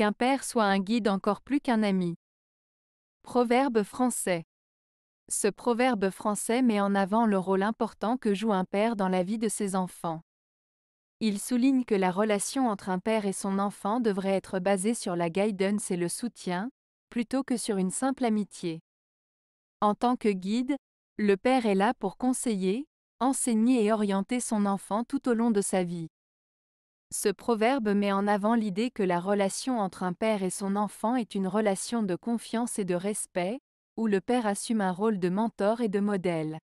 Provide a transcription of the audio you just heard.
qu'un père soit un guide encore plus qu'un ami. Proverbe français. Ce proverbe français met en avant le rôle important que joue un père dans la vie de ses enfants. Il souligne que la relation entre un père et son enfant devrait être basée sur la guidance et le soutien, plutôt que sur une simple amitié. En tant que guide, le père est là pour conseiller, enseigner et orienter son enfant tout au long de sa vie. Ce proverbe met en avant l'idée que la relation entre un père et son enfant est une relation de confiance et de respect, où le père assume un rôle de mentor et de modèle.